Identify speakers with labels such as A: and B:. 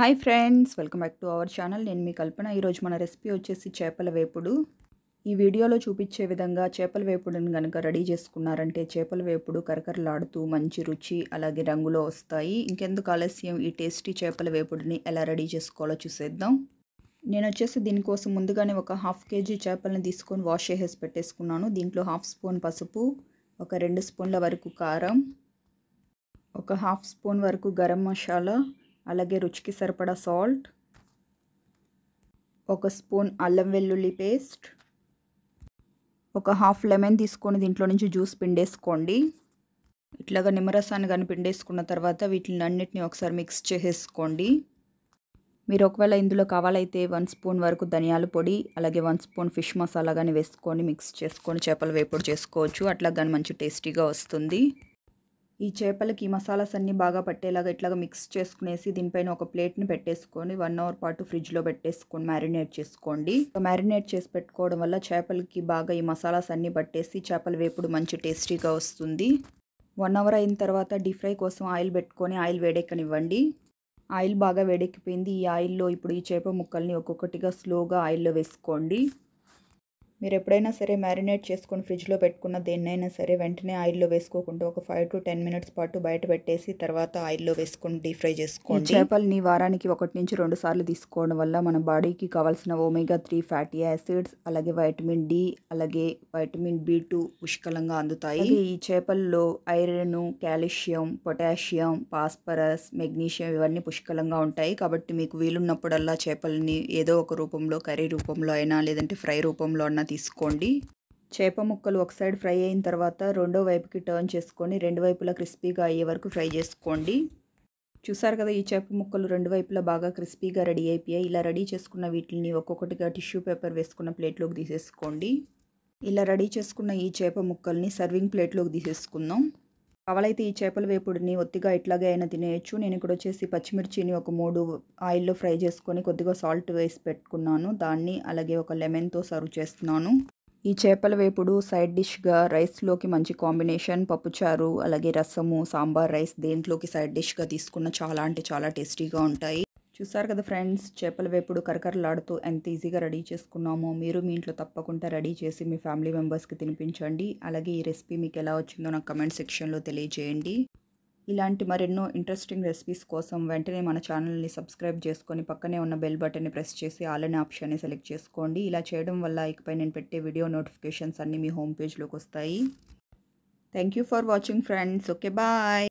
A: hi friends welcome back to our channel నేను మీ కల్పన ఈరోజు మన రెసిపీ వచ్చేసి చేపల వేపుడు ఈ వీడియోలో చూపించే విధంగా చేపల వేపుడుని కనుక రెడీ చేసుకున్నారంటే చేపల వేపుడు కరకరలాడుతూ మంచి రుచి అలాగే రంగులో వస్తాయి ఇంకెందుకు ఆలస్యం ఈ టేస్టీ చేపల వేపుడుని ఎలా రెడీ చేసుకోవాలో చూసేద్దాం నేను వచ్చేసి దీనికోసం ముందుగానే ఒక హాఫ్ కేజీ చేపలను తీసుకొని వాష్ చేసేసి పెట్టేసుకున్నాను దీంట్లో హాఫ్ స్పూన్ పసుపు ఒక రెండు స్పూన్ల వరకు కారం ఒక హాఫ్ స్పూన్ వరకు గరం మసాలా అలాగే రుచికి సరిపడా సాల్ట్ ఒక స్పూన్ అల్లం వెల్లుల్లి పేస్ట్ ఒక హాఫ్ లెమన్ తీసుకొని దీంట్లో నుంచి జ్యూస్ పిండేసుకోండి ఇట్లాగా నిమ్మరసాన్ని కానీ పిండేసుకున్న తర్వాత వీటిని అన్నిటిని ఒకసారి మిక్స్ చేసేసుకోండి మీరు ఒకవేళ ఇందులో కావాలైతే వన్ స్పూన్ వరకు ధనియాల పొడి అలాగే వన్ స్పూన్ ఫిష్ మసాలా కానీ వేసుకొని మిక్స్ చేసుకొని చేపల వేపుడు చేసుకోవచ్చు అట్లా కానీ మంచి టేస్టీగా వస్తుంది ఈ చేపలకి మసాలాస్ అన్నీ బాగా పట్టేలాగా ఇట్లాగా మిక్స్ చేసుకునేసి దీనిపైన ఒక ప్లేట్ని పెట్టేసుకొని వన్ అవర్ పాటు ఫ్రిడ్జ్లో పెట్టేసుకొని మ్యారినేట్ చేసుకోండి మ్యారినేట్ చేసి పెట్టుకోవడం వల్ల చేపలకి బాగా ఈ మసాలాస్ అన్నీ పట్టేసి చేపల వేపుడు మంచి టేస్టీగా వస్తుంది వన్ అవర్ అయిన తర్వాత డీప్ ఫ్రై కోసం ఆయిల్ పెట్టుకొని ఆయిల్ వేడెక్కనివ్వండి ఆయిల్ బాగా వేడెక్కిపోయింది ఈ ఆయిల్లో ఇప్పుడు ఈ చేప ముక్కల్ని ఒక్కొక్కటిగా స్లోగా ఆయిల్లో వేసుకోండి మీరు ఎప్పుడైనా సరే మ్యారినేట్ చేసుకొని ఫ్రిడ్జ్లో పెట్టుకున్న దేన్నైనా సరే వెంటనే ఆయిల్లో వేసుకోకుండా ఒక ఫైవ్ టు టెన్ మినిట్స్ పాటు బయట పెట్టేసి తర్వాత ఆయిల్లో వేసుకొని డీప్ ఫ్రై చేసుకోండి చేపల్ని వారానికి ఒకటి నుంచి రెండు సార్లు తీసుకోవడం వల్ల మన బాడీకి కావాల్సిన ఒమేగా త్రీ ఫ్యాటీ యాసిడ్స్ అలాగే వైటమిన్ డి అలాగే వైటమిన్ బి టూ పుష్కలంగా అందుతాయి ఈ చేపల్లో iron calcium potassium phosphorus magnesium ఇవన్నీ పుష్కలంగా ఉంటాయి కాబట్టి మీకు వీలున్నప్పుడల్లా చేపల్ని ఏదో ఒక రూపంలో కర్రీ రూపంలో అయినా లేదంటే ఫ్రై రూపంలో అయినా తీసుకోండి చేప ముక్కలు ఒక సైడ్ ఫ్రై అయిన తర్వాత రెండో వైపుకి టర్న్ చేసుకొని రెండు వైపులా క్రిస్పీగా అయ్యే వరకు ఫ్రై చేసుకోండి చూసారు కదా ఈ చేప ముక్కలు రెండు వైపులా బాగా క్రిస్పీగా రెడీ అయిపోయాయి ఇలా రెడీ చేసుకున్న వీటిని ఒక్కొక్కటిగా టిష్యూ పేపర్ వేసుకున్న ప్లేట్లోకి తీసేసుకోండి ఇలా రెడీ చేసుకున్న ఈ చేప ముక్కల్ని సర్వింగ్ ప్లేట్లోకి తీసేసుకుందాం కావాలైతే ఈ చేపల వేపుడిని ఒత్తిగా ఇట్లాగే అయినా తినేయచ్చు నేను ఇక్కడ వచ్చేసి పచ్చిమిర్చిని ఒక మూడు ఆయిల్లో ఫ్రై చేసుకొని కొద్దిగా సాల్ట్ వేసి పెట్టుకున్నాను దాన్ని అలాగే ఒక లెమన్తో సర్వ్ చేస్తున్నాను ఈ చేపల వేపుడు సైడ్ డిష్గా రైస్లోకి మంచి కాంబినేషన్ పప్పుచారు అలాగే రసము సాంబార్ రైస్ దేంట్లోకి సైడ్ డిష్గా తీసుకున్న చాలా అంటే చాలా టేస్టీగా ఉంటాయి చూసారు కదా ఫ్రెండ్స్ చేపల వేపుడు కరకరలాడుతూ ఎంత ఈజీగా రెడీ చేసుకున్నామో మీరు మీ ఇంట్లో తప్పకుండా రెడీ చేసి మీ ఫ్యామిలీ మెంబర్స్కి తినిపించండి అలాగే ఈ రెసిపీ మీకు ఎలా వచ్చిందో నాకు కమెంట్ సెక్షన్లో తెలియజేయండి ఇలాంటి మరెన్నో ఇంట్రెస్టింగ్ రెసిపీస్ కోసం వెంటనే మన ఛానల్ని సబ్స్క్రైబ్ చేసుకొని పక్కనే ఉన్న బెల్ బటన్ని ప్రెస్ చేసి ఆల్ అనే ఆప్షన్ని సెలెక్ట్ చేసుకోండి ఇలా చేయడం వల్ల ఇకపై నేను పెట్టే వీడియో నోటిఫికేషన్స్ అన్నీ మీ హోమ్ పేజ్లోకి వస్తాయి thank you for watching friends okay bye